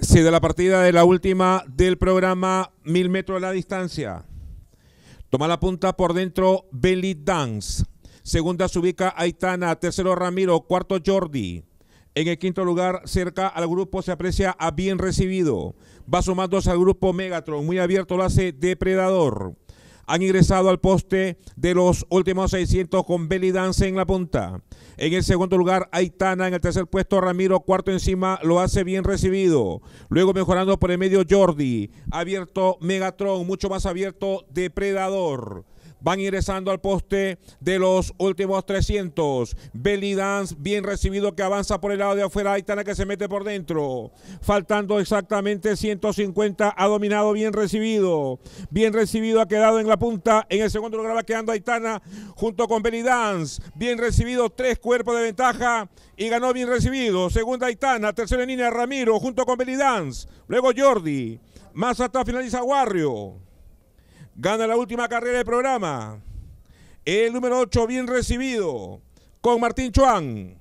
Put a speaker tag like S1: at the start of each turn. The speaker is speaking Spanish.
S1: Se da la partida de la última del programa Mil metros de la distancia. Toma la punta por dentro Belly Dance. Segunda se ubica Aitana. Tercero Ramiro. Cuarto Jordi. En el quinto lugar, cerca al grupo, se aprecia a bien recibido. Va sumándose al grupo Megatron. Muy abierto lo hace Depredador han ingresado al poste de los últimos 600 con Belly Dance en la punta. En el segundo lugar, Aitana. En el tercer puesto, Ramiro. Cuarto encima, lo hace bien recibido. Luego mejorando por el medio, Jordi. Abierto Megatron, mucho más abierto, Depredador. Van ingresando al poste de los últimos 300. Belly Dance, bien recibido, que avanza por el lado de afuera. Aitana que se mete por dentro. Faltando exactamente 150. Ha dominado, bien recibido. Bien recibido, ha quedado en la punta. En el segundo lugar va quedando Aitana junto con Belly Dance. Bien recibido, tres cuerpos de ventaja. Y ganó bien recibido. Segunda Aitana, tercera línea Ramiro junto con Belly Dance. Luego Jordi. Más hasta finaliza Guarrio. Gana la última carrera del programa. El número 8, bien recibido, con Martín Chuan.